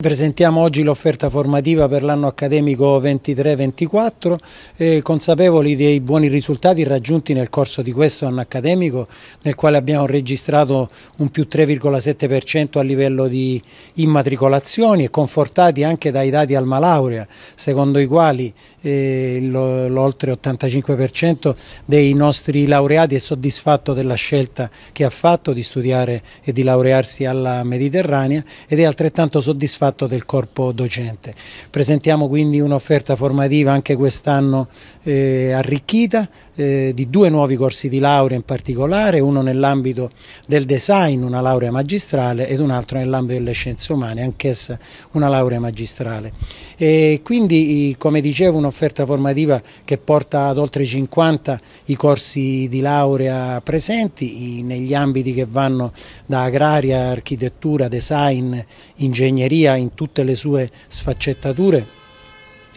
Presentiamo oggi l'offerta formativa per l'anno accademico 23-24, eh, consapevoli dei buoni risultati raggiunti nel corso di questo anno accademico, nel quale abbiamo registrato un più 3,7% a livello di immatricolazioni e confortati anche dai dati Alma Laurea, secondo i quali eh, l'oltre 85% dei nostri laureati è soddisfatto della scelta che ha fatto di studiare e di laurearsi alla Mediterranea ed è altrettanto soddisfatto fatto del corpo docente. Presentiamo quindi un'offerta formativa anche quest'anno eh, arricchita eh, di due nuovi corsi di laurea in particolare, uno nell'ambito del design, una laurea magistrale, ed un altro nell'ambito delle scienze umane, anch'essa una laurea magistrale. E quindi, come dicevo, un'offerta formativa che porta ad oltre 50 i corsi di laurea presenti negli ambiti che vanno da agraria, architettura, design, ingegneria in tutte le sue sfaccettature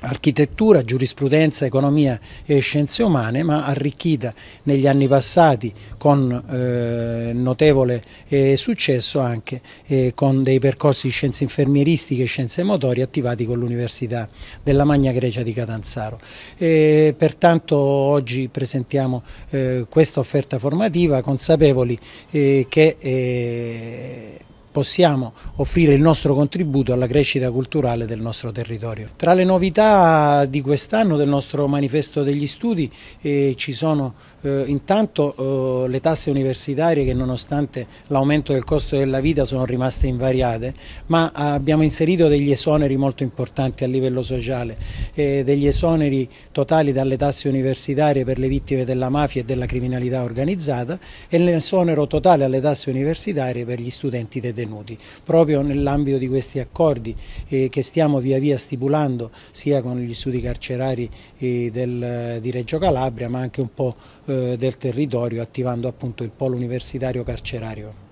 architettura, giurisprudenza, economia e scienze umane, ma arricchita negli anni passati con eh, notevole eh, successo anche eh, con dei percorsi di scienze infermieristiche e scienze motorie attivati con l'Università della Magna Grecia di Catanzaro. E, eh, pertanto oggi presentiamo eh, questa offerta formativa consapevoli eh, che possiamo offrire il nostro contributo alla crescita culturale del nostro territorio. Tra le novità di quest'anno del nostro manifesto degli studi eh, ci sono eh, intanto eh, le tasse universitarie che nonostante l'aumento del costo della vita sono rimaste invariate, ma eh, abbiamo inserito degli esoneri molto importanti a livello sociale, eh, degli esoneri totali dalle tasse universitarie per le vittime della mafia e della criminalità organizzata e l'esonero totale alle tasse universitarie per gli studenti tedeschi detenuti. Proprio nell'ambito di questi accordi eh, che stiamo via via stipulando sia con gli studi carcerari eh, del, di Reggio Calabria ma anche un po' eh, del territorio attivando appunto il polo universitario carcerario.